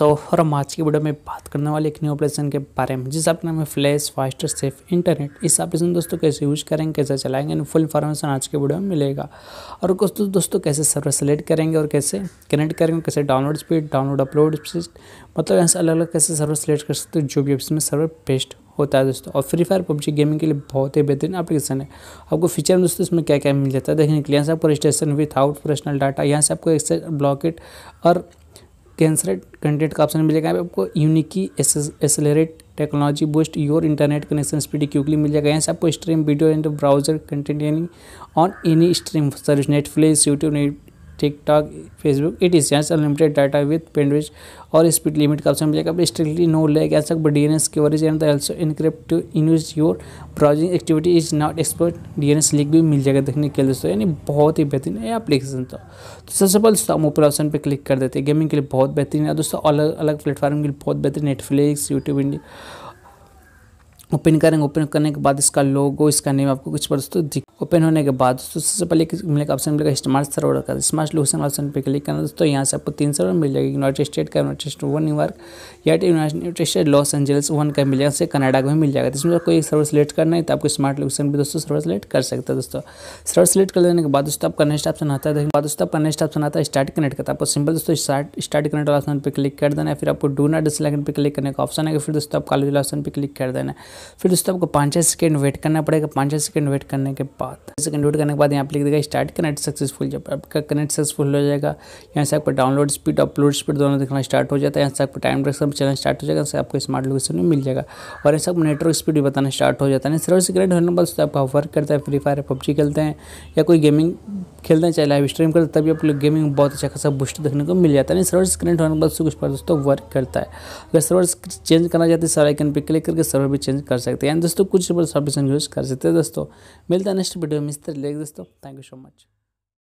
दोस्तों और हम आज की वीडियो में बात करने वाले एक न्यू ऑपरेशन के बारे में जिस आपके नाम है फ्लैश फास्ट सेफ इंटरनेट इस ऑपरेशन दोस्तों कैसे यूज करेंगे कैसे चलाएंगे फुल इन्फॉर्मेशन आज के वीडियो में मिलेगा और कुछ तो दोस्तों कैसे सर्वर सेलेक्ट करेंगे और कैसे कनेक्ट करेंगे कैसे download speed download upload speed मतलब यहाँ से अलग अलग कैसे सर्वर सेलेक्ट कर सकते हो जो भी ऑप्शन में सर्वर बेस्ट होता है दोस्तों और फ्री फायर पबजी गेमिंग के लिए बहुत ही बेहतरीन एप्लीकेशन है आपको फीचर में दोस्तों इसमें क्या क्या मिल जाता है देखने के लिए यहाँ से आपको registration without personal data यहाँ से आपको एक्सेस ब्लॉकेट और कैंसर कंटेंट का ऑप्शन मिलेगा आपको unique accelerate technology boost your internet connection speed quickly मिल जाएगा यहाँ से आपको stream video and browser content यानी on any stream service Netflix YouTube TikTok Facebook it is chance unlimited data with bandwidth और स्पीड लिमिट का option मिलेगा strictly no lag as but D N S worries and also encrypt to use your browsing activity is not expert D N S लिख भी मिल जाएगा देखने के लिए दोस्तों यानी बहुत ही बेहतरीन है एप्लीकेशन तो।, तो सबसे पहले दोस्तों हम ऊपर ऑप्शन पर क्लिक कर देते हैं गेमिंग के लिए बहुत बेहतरीन है दोस्तों अलग अलग प्लेटफॉर्म के लिए बहुत बेहतरीन नेटफ्लिक्स यूट्यूब इंडिया ओपन करेंगे ओपन करने के बाद इसका लोगो इसका नेम आपको कुछ पर दोस्तों दिख ओपन होने के बाद दोस्तों सबसे पहले मिलेगा ऑप्शन मिलेगा स्मार्ट सर्वर का स्मार्ट लोकेशन ऑप्शन पर क्लिक करना दोस्तों यहाँ से आपको तीन सर्वर मिल जाएगी यूनाइटेड स्टेट का यूनाइटेड स्टेट वन न्यूयॉर्क या तो United State Los Angeles one का मिल जाएगा कनाडा का भी मिल जाएगा इसमें कोई सर्वर सेलेक्ट करना है तो आपको स्मार्ट लोकेशन भी दोस्तों सर्वर सेलेक्ट कर सकते हैं दोस्तों सर्वर सेलेक्ट कर लेने के बाद दोस्तों आपका नेक्स्ट ऑप्शन आता है बाद दोस्तों आपका नेक्स्ट ऑप्शन आता है स्टार्ट कनेक्ट करता है तो आपको सिंपल दोस्तों स्टार्ट कनेक्ट वाला ऑप्शन पर क्लिक कर देना है फिर आपको डू नॉट डिसलेक्ट पर क्लिक करने का ऑप्शन है फिर दोस्तों आप कॉलेज ऑप्शन पर क्लिक कर देना है फिर दोस्तों आपको पाँच छः सेकेंड वेट करना पड़ेगा पाँच छः सेकेंड वेट करने के बाद सेकेंड वेट करने के बाद यहाँ पर लिख देगा स्टार्ट कनेक्ट सक्सेसफुल जब आपका कनेक्ट सक्सेसफुल हो जाएगा यहाँ से आपको डाउनलोड स्पीड अपलोड स्पीड दोनों दिखाना स्टार्ट हो जाता है यहाँ से आपको टाइम डायरेक्शन चलना स्टार्ट हो जाएगा यहाँ आपको स्मार्ट लोकेशन में मिल जाएगा और यहाँ से आपको नेटवर्क स्पीड भी बताना स्टार्ट हो जाता है सर्वर से कनेक्ट होने के बाद आपका वर्क करता है फ्री फायर पबजी खेलते हैं या कोई गेमिंग खेलते हैं लाइव स्ट्रीम करते तभी आप लोग गेमिंग में बहुत अच्छा खासा बूस्ट देखने को मिल जाता है सर्वर कनेक्ट होने के बाद कुछ पर दोस्तों वर्क करता है अगर सर्वर चेंज करना चाहते हैं सर आइकन पर क्लिक करके सर्वर भी चेंज कर सकते हैं दोस्तों कुछ सर्विस यूज़ कर सकते हैं दोस्तों मिलता है नेक्स्ट वीडियो में इस तरह दोस्तों थैंक यू सो मच